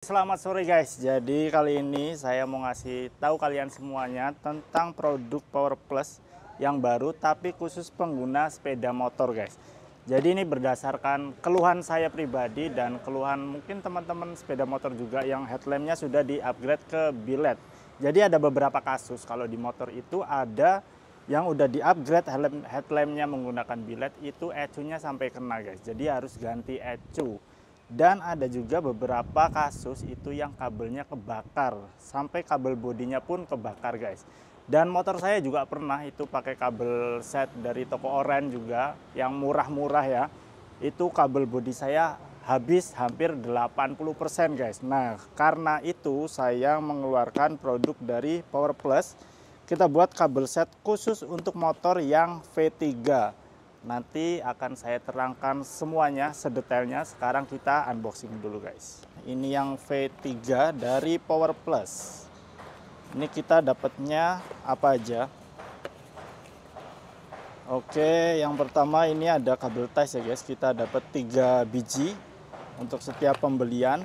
Selamat sore guys. Jadi kali ini saya mau ngasih tahu kalian semuanya tentang produk Power Plus yang baru tapi khusus pengguna sepeda motor guys. Jadi ini berdasarkan keluhan saya pribadi dan keluhan mungkin teman-teman sepeda motor juga yang headlampnya sudah di-upgrade ke billet. Jadi ada beberapa kasus kalau di motor itu ada yang udah di-upgrade headlampnya menggunakan billet itu ecunya sampai kena guys. Jadi harus ganti ecu dan ada juga beberapa kasus itu yang kabelnya kebakar sampai kabel bodinya pun kebakar guys dan motor saya juga pernah itu pakai kabel set dari toko oren juga yang murah-murah ya itu kabel bodi saya habis hampir 80% guys nah karena itu saya mengeluarkan produk dari Power Plus kita buat kabel set khusus untuk motor yang V3 Nanti akan saya terangkan semuanya sedetailnya. Sekarang kita unboxing dulu guys. Ini yang V3 dari Power Plus. Ini kita dapatnya apa aja? Oke, yang pertama ini ada kabel tes ya guys. Kita dapat 3 biji untuk setiap pembelian.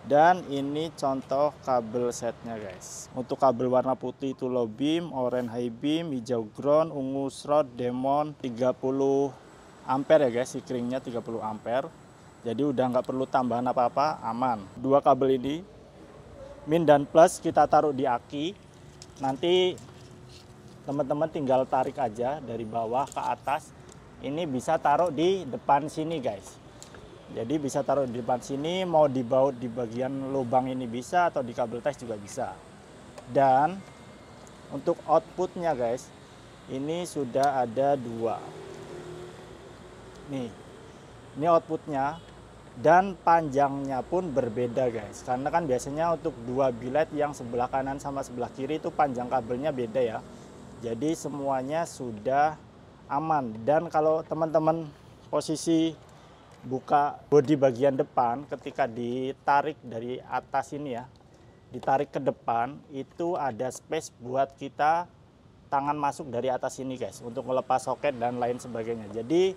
Dan ini contoh kabel setnya guys. Untuk kabel warna putih itu low beam, orange high beam, hijau ground, ungu shroud, demon 30 ampere ya guys, si keringnya 30 ampere. Jadi udah nggak perlu tambahan apa-apa, aman. Dua kabel ini min dan plus kita taruh di aki. Nanti teman-teman tinggal tarik aja dari bawah ke atas. Ini bisa taruh di depan sini guys jadi bisa taruh di depan sini, mau dibaut di bagian lubang ini bisa atau di kabel tes juga bisa. Dan untuk outputnya guys, ini sudah ada dua. Nih, ini outputnya dan panjangnya pun berbeda guys. Karena kan biasanya untuk dua bilet yang sebelah kanan sama sebelah kiri itu panjang kabelnya beda ya. Jadi semuanya sudah aman dan kalau teman-teman posisi buka bodi bagian depan ketika ditarik dari atas ini ya ditarik ke depan itu ada space buat kita tangan masuk dari atas ini guys untuk melepas soket dan lain sebagainya jadi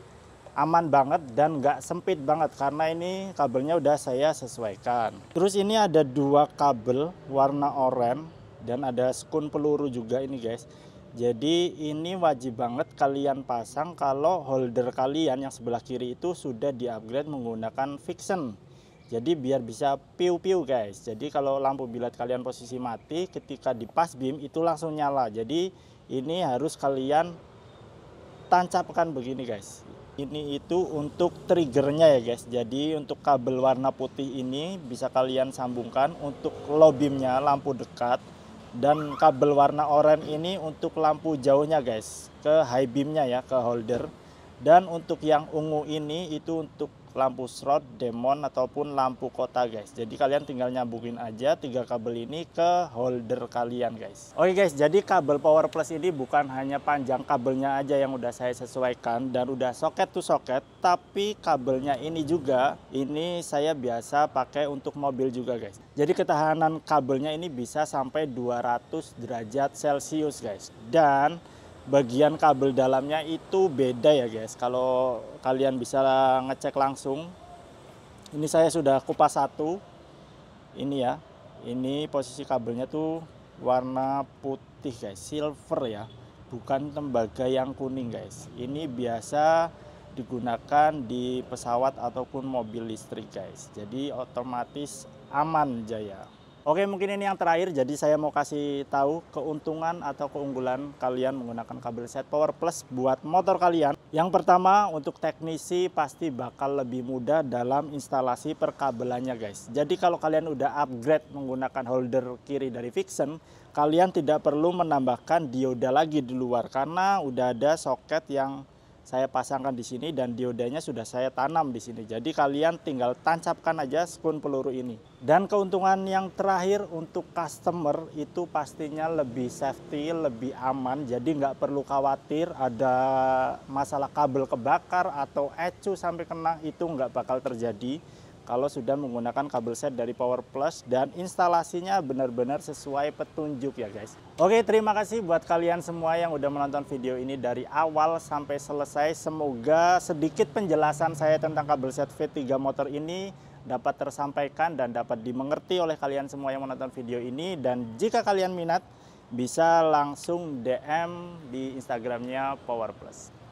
aman banget dan nggak sempit banget karena ini kabelnya udah saya sesuaikan terus ini ada dua kabel warna oranye dan ada skun peluru juga ini guys jadi ini wajib banget kalian pasang kalau holder kalian yang sebelah kiri itu sudah di-upgrade menggunakan fiction. Jadi biar bisa piu-piu guys. Jadi kalau lampu bilat kalian posisi mati ketika dipas beam itu langsung nyala. Jadi ini harus kalian tancapkan begini guys. Ini itu untuk triggernya ya guys. Jadi untuk kabel warna putih ini bisa kalian sambungkan untuk low beamnya lampu dekat dan kabel warna oranye ini untuk lampu jauhnya guys ke high beamnya ya ke holder dan untuk yang ungu ini itu untuk lampu srot, demon ataupun lampu kota guys. Jadi kalian tinggal nyambungin aja tiga kabel ini ke holder kalian guys. Oke guys, jadi kabel power plus ini bukan hanya panjang kabelnya aja yang udah saya sesuaikan dan udah soket to soket, tapi kabelnya ini juga ini saya biasa pakai untuk mobil juga guys. Jadi ketahanan kabelnya ini bisa sampai 200 derajat Celcius guys. Dan bagian kabel dalamnya itu beda ya guys kalau kalian bisa ngecek langsung ini saya sudah kupas satu ini ya ini posisi kabelnya tuh warna putih guys silver ya bukan tembaga yang kuning guys ini biasa digunakan di pesawat ataupun mobil listrik guys jadi otomatis aman jaya Oke, mungkin ini yang terakhir. Jadi saya mau kasih tahu keuntungan atau keunggulan kalian menggunakan kabel set Power Plus buat motor kalian. Yang pertama, untuk teknisi pasti bakal lebih mudah dalam instalasi perkabelannya, guys. Jadi kalau kalian udah upgrade menggunakan holder kiri dari Vixen, kalian tidak perlu menambahkan dioda lagi di luar karena udah ada soket yang saya pasangkan di sini dan diodanya sudah saya tanam di sini. Jadi kalian tinggal tancapkan aja skun peluru ini. Dan keuntungan yang terakhir untuk customer itu pastinya lebih safety, lebih aman. Jadi nggak perlu khawatir ada masalah kabel kebakar atau ecu sampai kena itu nggak bakal terjadi kalau sudah menggunakan kabel set dari Power Plus dan instalasinya benar-benar sesuai petunjuk ya guys. Oke terima kasih buat kalian semua yang udah menonton video ini dari awal sampai selesai. Semoga sedikit penjelasan saya tentang kabel set V3 motor ini dapat tersampaikan dan dapat dimengerti oleh kalian semua yang menonton video ini. Dan jika kalian minat bisa langsung DM di Instagramnya Power Plus.